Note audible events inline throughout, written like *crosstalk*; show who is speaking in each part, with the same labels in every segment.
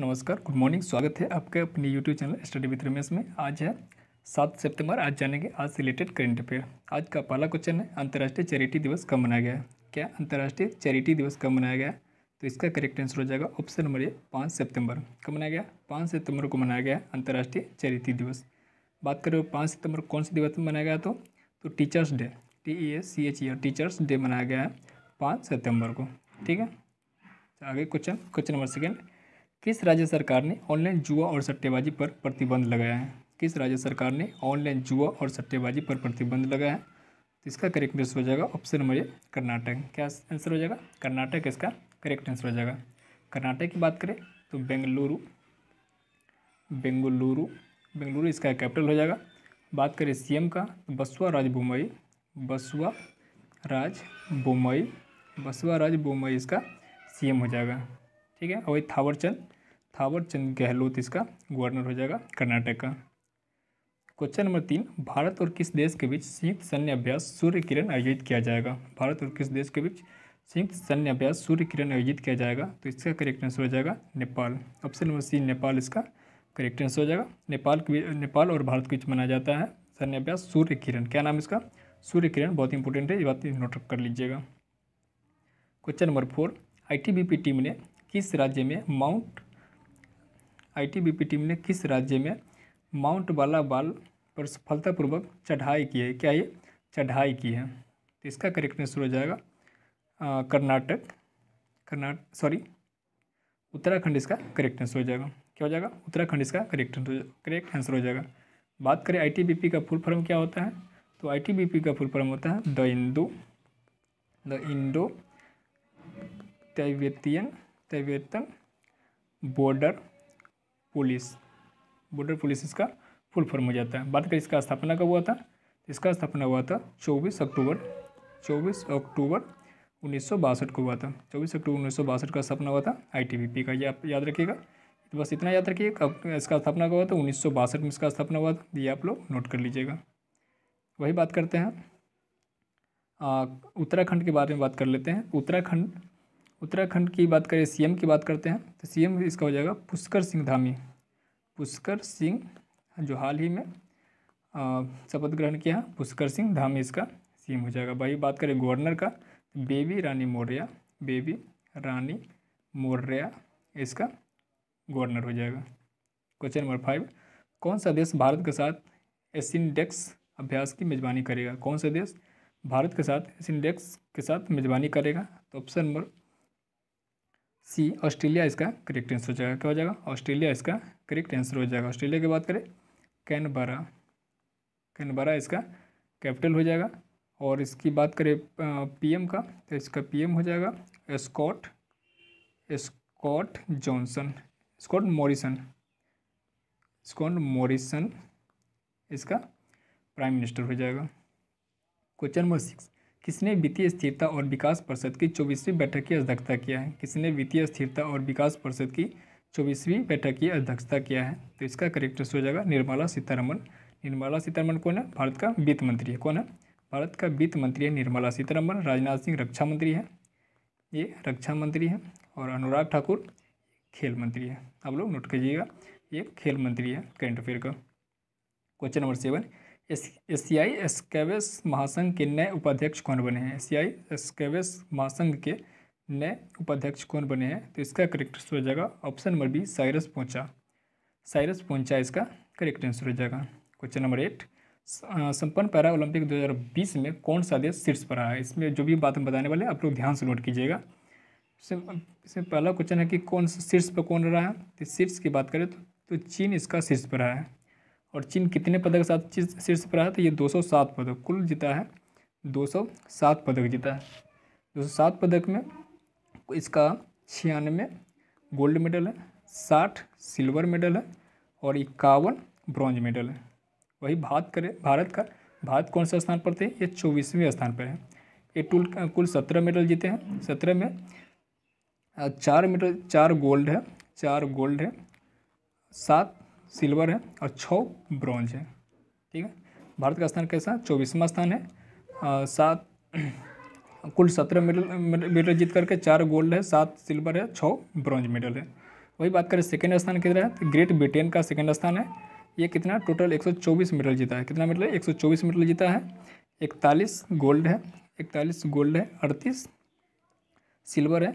Speaker 1: नमस्कार good morning स्वागत है आपके अपने YouTube channel study with Ramesh में आज है सात सितंबर आज जानेंगे आज से रिलेटेड करंट अफेयर आज का पहला क्वेश्चन है अंतर्राष्ट्रीय चैरिटी दिवस कब मनाया गया है क्या अंतर्राष्ट्रीय चैरिटी दिवस कब मनाया गया तो इसका करेक्ट आंसर हो जाएगा ऑप्शन नंबर ए पाँच सितंबर कब मनाया गया पाँच सितंबर को मनाया गया अंतर्राष्ट्रीय चैरिटी दिवस बात करें पाँच सितंबर कौन से दिवस मनाया गया तो teachers day T E S C H E R teachers day मनाया गया है पाँच सितंबर को ठीक है आगे क्वेश्चन क्वेश्चन नंबर सेकेंड किस राज्य सरकार ने ऑनलाइन जुआ और सट्टेबाजी पर प्रतिबंध लगाया है किस राज्य सरकार ने ऑनलाइन जुआ और सट्टेबाजी पर प्रतिबंध लगाया है तो इसका करेक्ट आंसर हो जाएगा ऑप्शन नंबर ए कर्नाटक क्या आंसर हो जाएगा कर्नाटक इसका करेक्ट आंसर हो जाएगा कर्नाटक की बात करें तो बेंगलुरु बेंगलुरु बेंगलुरु इसका कैपिटल हो जाएगा बात करें सीएम का तो बसुआ राज बुमई बसुआ राज बुमई बसुआ राज बोमई इसका सीएम हो जाएगा ठीक है और थावरचंद थावरचंद गहलोत इसका गवर्नर हो जाएगा कर्नाटक का क्वेश्चन नंबर तीन भारत और किस देश के बीच संयुक्त सैन्य अभ्यास सूर्य किरण आयोजित किया जाएगा भारत और किस देश के बीच संयुक्त सैन्य अभ्यास सूर्य किरण आयोजित किया जाएगा तो इसका करेक्ट आंसर हो जाएगा Nepal option number C Nepal इसका करेक्ट आंसर हो जाएगा नेपाल के नेपाल और भारत के बीच मनाया जाता है सैन्य अभ्यास सूर्य किरण क्या नाम इसका सूर्य किरण बहुत इंपॉर्टेंट है ये बात नोट कर लीजिएगा question number four I team ने किस राज्य में माउंट आईटीबीपी टीम ने किस राज्य में माउंट बाला बाल पर सफलतापूर्वक चढ़ाई की है क्या ये चढ़ाई की है तो इसका करेक्ट आंसर हो जाएगा कर्नाटक कर्नाट सॉरी उत्तराखंड इसका करेक्ट आंसर हो जाएगा क्या हो जाएगा उत्तराखंड इसका करेक्ट करेक्ट आंसर हो जाएगा बात करें आईटीबीपी का फुल फॉर्म क्या होता है तो आईटीबीपी का फुल फॉर्म होता है the Indo the Indo Tibetan Tibetan border police border police इसका फुल फॉर्म हो जाता है बात करें इसका स्थापना कब हुआ था इसका स्थापना हुआ था 24 अक्टूबर 24 अक्टूबर उन्नीस को हुआ था 24 अक्टूबर उन्नीस का स्थापना हुआ था आईटीबीपी का ये आप याद रखिएगा तो बस इतना याद रखिए इसका स्थापना कब हुआ था उन्नीस में इसका स्थापना हुआ था ये आप लोग नोट कर लीजिएगा वही बात करते हैं उत्तराखंड के बारे में बात कर लेते हैं उत्तराखंड उत्तराखंड की बात करें सीएम की बात करते हैं तो सीएम इसका हो जाएगा पुष्कर सिंह धामी पुष्कर सिंह जो हाल ही में शपथ ग्रहण किया पुष्कर सिंह धामी इसका सीएम हो जाएगा भाई बात करें गवर्नर का तो बेबी रानी मौर्य बेबी रानी मौर्य इसका गवर्नर हो जाएगा क्वेश्चन नंबर फाइव कौन सा देश भारत के साथ एसिनडेक्स अभ्यास की मेजबानी करेगा कौन सा देश भारत के साथ एसिनडेक्स के साथ मेजबानी करेगा तो ऑप्शन नंबर सी ऑस्ट्रेलिया इसका करेक्ट आंसर हो जाएगा क्या हो जाएगा ऑस्ट्रेलिया इसका करेक्ट आंसर हो जाएगा ऑस्ट्रेलिया की बात करें कैनबरा कैनबरा इसका कैपिटल हो जाएगा और इसकी बात करें पीएम का तो इसका पीएम हो जाएगा Scott Scott Johnson Scott Morrison Scott Morrison इसका प्राइम मिनिस्टर हो जाएगा क्वेश्चन नंबर सिक्स किसने वित्तीय स्थिरता और विकास परिषद की चौबीसवीं बैठक की अध्यक्षता किया है किसने वित्तीय स्थिरता और विकास परिषद की चौबीसवीं बैठक की अध्यक्षता किया है तो इसका करेक्ट हो जाएगा निर्मला सीतारमन निर्मला सीतारमन कौन है भारत का वित्त मंत्री है कौन है भारत का वित्त मंत्री है निर्मला सीतारमन राजनाथ सिंह रक्षा मंत्री है ये रक्षा मंत्री है और अनुराग ठाकुर खेल मंत्री है आप लोग नोट कीजिएगा ये खेल मंत्री है करंट अफेयर का क्वेश्चन नंबर सेवन एशियाई एस्केवेस महासंघ के नए उपाध्यक्ष कौन बने हैं एशियाई एस्केवेस महासंघ के नए उपाध्यक्ष कौन बने हैं तो इसका करेक्ट आंसर हो जाएगा option number B Cyrus Poncha Cyrus Poncha इसका करेक्ट आंसर हो जाएगा क्वेश्चन नंबर एट संपन्न पैरा ओलंपिक 2020 में कौन सा देश शीर्ष पर रहा है इसमें जो भी बात हम बताने वाले हैं आप लोग ध्यान से नोट कीजिएगा इसमें पहला क्वेश्चन है कि कौन शीर्ष पर कौन रहा है तो शीर्ष की बात करें तो, तो चीन इसका शीर्ष पर रहा है और चीन कितने पदक साथ शीर्ष पर आया था ये 207 पदक कुल जीता है 207 पदक जीता है 207 पदक में इसका छियानवे गोल्ड मेडल है साठ सिल्वर मेडल है और इक्यावन ब्रॉन्ज मेडल है वही भारत करे भारत का भारत कौन सा स्थान पर थे ये चौबीसवें स्थान पर है ये टुल कुल सत्रह मेडल जीते हैं सत्रह में चार मेडल चार गोल्ड है चार गोल्ड है सात सिल्वर है और छः ब्रॉन्ज है ठीक है भारत का स्थान कैसा चौबीसवा स्थान है सात *clears throat* कुल सत्रह मेडल मेडल जीत करके चार गोल्ड है सात सिल्वर है छः ब्रॉन्ज मेडल है वही बात करें सेकेंड स्थान किधर है तो ग्रेट ब्रिटेन का सेकेंड स्थान है ये कितना टोटल 124 मेडल जीता है कितना मेडल है 124 मेडल जीता है इकतालीस गोल्ड है इकतालीस गोल्ड है अड़तीस सिल्वर है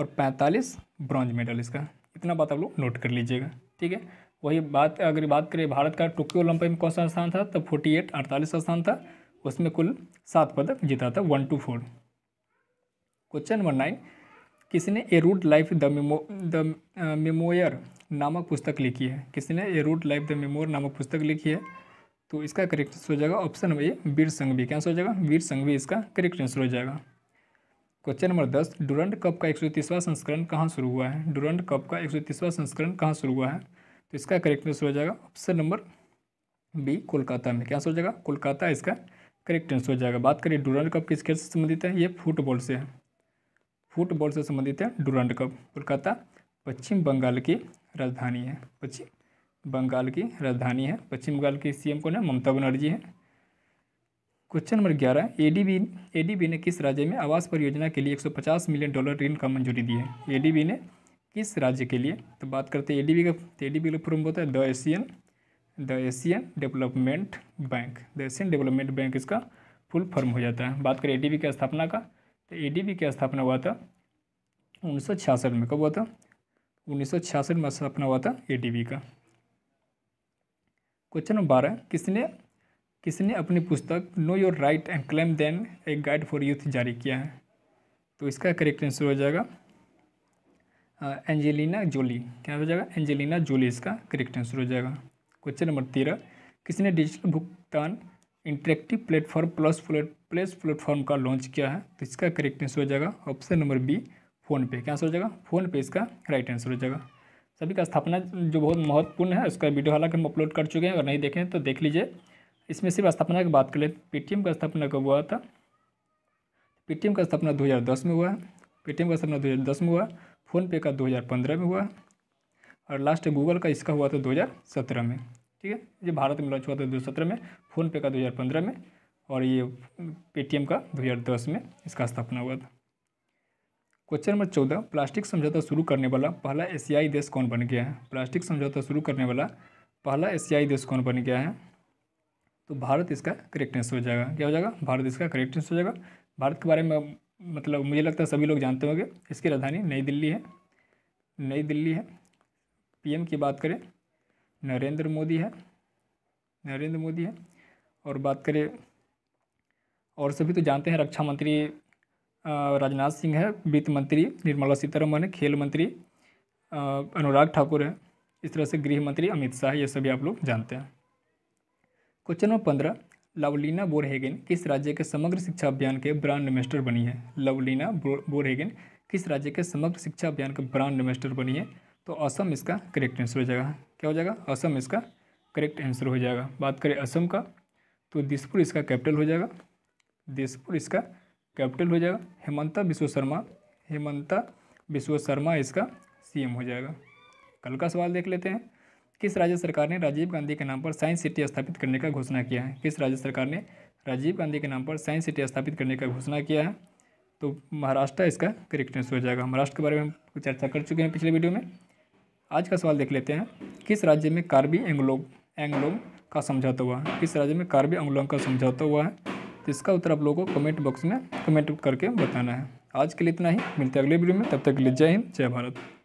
Speaker 1: और पैंतालीस ब्रॉन्ज मेडल इसका इतना बात आप लोग नोट कर लीजिएगा ठीक है वही बात अगर बात करें भारत का टोक्यो ओलंपिक में कौन सा स्थान था तो फोर्टी एट अड़तालीस स्थान था उसमें कुल सात पदक जीता था one two four question number nine किसने a rude life the memo the memoir नामक पुस्तक लिखी है किसने a rude life the memoir नामक पुस्तक लिखी है तो इसका करेक्ट आंसर हो जाएगा option number A Vir Sanghvi क्या आंसर हो जाएगा वीर संघवी इसका करेक्ट आंसर हो जाएगा क्वेश्चन नंबर दस डुरंट कप का एक संस्करण कहाँ शुरू हुआ है डुरंट कप का एक संस्करण कहाँ शुरू हुआ है तो इसका करेक्ट आंसर हो जाएगा ऑप्शन नंबर बी कोलकाता में क्या आंसर हो जाएगा कोलकाता इसका करेक्ट आंसर हो जाएगा बात करिए डूरंड कप किस खेल से संबंधित है ये फुटबॉल से है फुटबॉल से संबंधित है डूरंड कप कोलकाता पश्चिम बंगाल की राजधानी है पश्चिम बंगाल की राजधानी है पश्चिम बंगाल की सीएम कौन है ममता बनर्जी है क्वेश्चन नंबर ग्यारह एडीबी एडीबी ने किस राज्य में आवास परियोजना के लिए 150 मिलियन डॉलर ऋण का मंजूरी दी है एडीबी ने किस राज्य के लिए तो बात करते हैं एडीबी का ए डी का फॉर्म होता है the Asian the Asian development bank the Asian development bank इसका फुल फॉर्म हो जाता है बात करें ए की स्थापना का तो ए की स्थापना हुआ था उन्नीस में कब हुआ था उन्नीस में स्थापना हुआ था ए का क्वेश्चन नंबर बारह किसने किसने अपनी पुस्तक know your right and claim them a guide for youth जारी किया है तो इसका करेक्ट आंसर हो जाएगा एंजेलिना जोली क्या हो जाएगा एंजेलिना जोली इसका करेक्ट आंसर हो जाएगा क्वेश्चन नंबर तेरह किसने डिजिटल भुगतान interactive platform plus plus platform का लॉन्च किया है तो इसका करेक्ट आंसर हो जाएगा ऑप्शन नंबर बी फ़ोनपे क्या आंसर हो जाएगा फ़ोनपे इसका राइट आंसर हो जाएगा सभी का स्थापना जो बहुत महत्वपूर्ण है उसका वीडियो हालांकि हम अपलोड कर चुके हैं अगर नहीं देखें तो देख लीजिए इसमें सिर्फ स्थापना की बात कर ले पेटीएम का स्थापना कब हुआ था पेटीएम का स्थापना 2010 में हुआ है पेटीएम का स्थापना 2010 में हुआ फ़ोनपे का 2015 में हुआ और लास्ट गूगल का इसका हुआ था तो 2017 में ठीक है ये भारत में लॉन्च हुआ था तो दो में फ़ोनपे का 2015 में और ये पेटीएम का 2010 में इसका स्थापना हुआ था क्वेश्चन नंबर चौदह प्लास्टिक समझौता शुरू करने वाला पहला एशियाई देश कौन बन गया है प्लास्टिक समझौता शुरू करने वाला पहला एशियाई देश कौन बन गया है तो भारत इसका करेक्टनेस हो जाएगा क्या हो जाएगा भारत इसका करेक्टनेस हो जाएगा भारत के बारे में मतलब मुझे लगता है सभी लोग जानते होंगे इसकी राजधानी नई दिल्ली है नई दिल्ली है पीएम की बात करें नरेंद्र मोदी है नरेंद्र मोदी है और बात करें और सभी तो जानते हैं रक्षा मंत्री राजनाथ सिंह है वित्त मंत्री निर्मला सीतारमन है खेल मंत्री अनुराग ठाकुर है इस तरह से गृह मंत्री अमित शाह ये सभी आप लोग जानते हैं क्वेश्चन नंबर पंद्रह लवलीना बोरहेगन किस राज्य के समग्र शिक्षा अभियान के ब्रांड एम्बेसडर बनी है लवलीना बोरहेगेन किस राज्य के समग्र शिक्षा अभियान के ब्रांड एम्बेसडर बनी है तो असम इसका करेक्ट आंसर हो जाएगा क्या हो जाएगा असम इसका करेक्ट आंसर हो जाएगा बात करें असम का तो दिसपुर इसका कैपिटल हो जाएगा दिसपुर इसका कैपिटल हो जाएगा हेमंता विश्व शर्मा हेमंता विश्व शर्मा इसका सीएम हो जाएगा कल का सवाल देख लेते हैं किस राज्य सरकार ने राजीव गांधी के नाम पर साइंस सिटी स्थापित करने का घोषणा किया है किस राज्य सरकार ने राजीव गांधी के नाम पर साइंस सिटी स्थापित करने का घोषणा किया है तो महाराष्ट्र इसका करेक्ट आंसर हो जाएगा महाराष्ट्र के बारे में हम चर्चा कर चुके हैं पिछले वीडियो में आज का सवाल देख लेते हैं किस राज्य में कार्बी एंग्लो एंग्लोम का समझौता हुआ है किस राज्य में कार्बी एंग्लोम का समझौता हुआ है तो इसका उत्तर आप लोगों को कमेंट बॉक्स में कमेंट करके बताना है आज के लिए इतना ही मिलते हैं अगले वीडियो में तब तक के लिए जय हिंद जय भारत